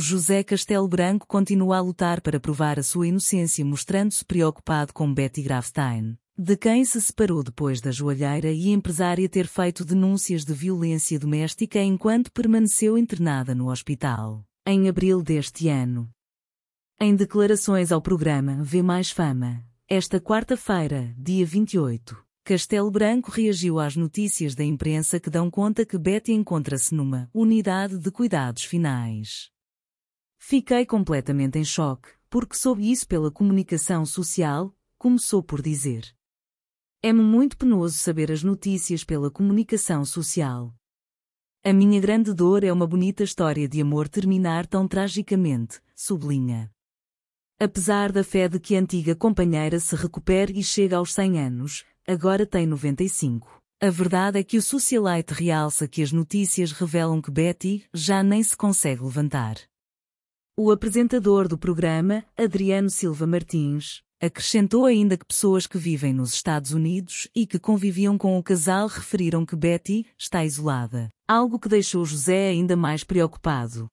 José Castelo Branco continua a lutar para provar a sua inocência mostrando-se preocupado com Betty Grafstein, de quem se separou depois da joalheira e empresária ter feito denúncias de violência doméstica enquanto permaneceu internada no hospital, em abril deste ano. Em declarações ao programa Vê Mais Fama, esta quarta-feira, dia 28, Castelo Branco reagiu às notícias da imprensa que dão conta que Betty encontra-se numa unidade de cuidados finais. Fiquei completamente em choque, porque soube isso pela comunicação social, começou por dizer. É-me muito penoso saber as notícias pela comunicação social. A minha grande dor é uma bonita história de amor terminar tão tragicamente, sublinha. Apesar da fé de que a antiga companheira se recupere e chega aos 100 anos, agora tem 95. A verdade é que o socialite realça que as notícias revelam que Betty já nem se consegue levantar. O apresentador do programa, Adriano Silva Martins, acrescentou ainda que pessoas que vivem nos Estados Unidos e que conviviam com o casal referiram que Betty está isolada, algo que deixou José ainda mais preocupado.